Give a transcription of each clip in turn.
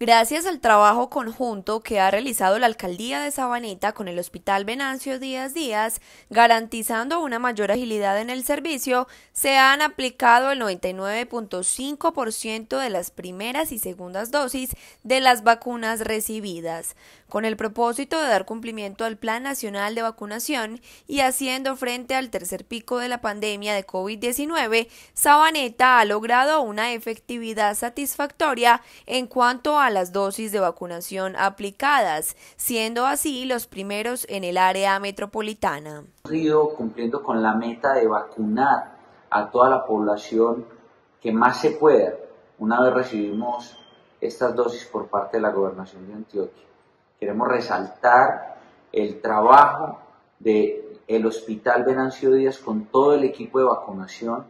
Gracias al trabajo conjunto que ha realizado la Alcaldía de Sabaneta con el Hospital Venancio Díaz Díaz, garantizando una mayor agilidad en el servicio, se han aplicado el 99.5% de las primeras y segundas dosis de las vacunas recibidas, con el propósito de dar cumplimiento al Plan Nacional de Vacunación y haciendo frente al tercer pico de la pandemia de COVID-19, Sabaneta ha logrado una efectividad satisfactoria en cuanto a a las dosis de vacunación aplicadas, siendo así los primeros en el área metropolitana. Río cumpliendo con la meta de vacunar a toda la población que más se pueda una vez recibimos estas dosis por parte de la gobernación de Antioquia. Queremos resaltar el trabajo del el Hospital Venancio Díaz con todo el equipo de vacunación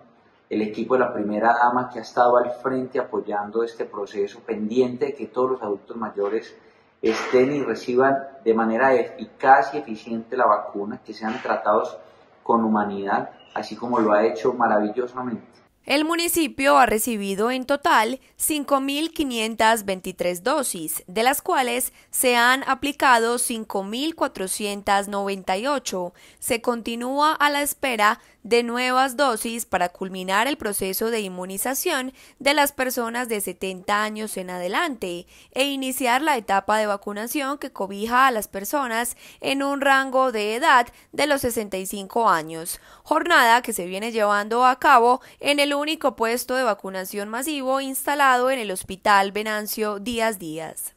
el equipo de la primera dama que ha estado al frente apoyando este proceso, pendiente de que todos los adultos mayores estén y reciban de manera eficaz y eficiente la vacuna, que sean tratados con humanidad, así como lo ha hecho maravillosamente el municipio ha recibido en total 5.523 dosis, de las cuales se han aplicado 5.498. Se continúa a la espera de nuevas dosis para culminar el proceso de inmunización de las personas de 70 años en adelante e iniciar la etapa de vacunación que cobija a las personas en un rango de edad de los 65 años, jornada que se viene llevando a cabo en el único puesto de vacunación masivo instalado en el Hospital Venancio Díaz Díaz.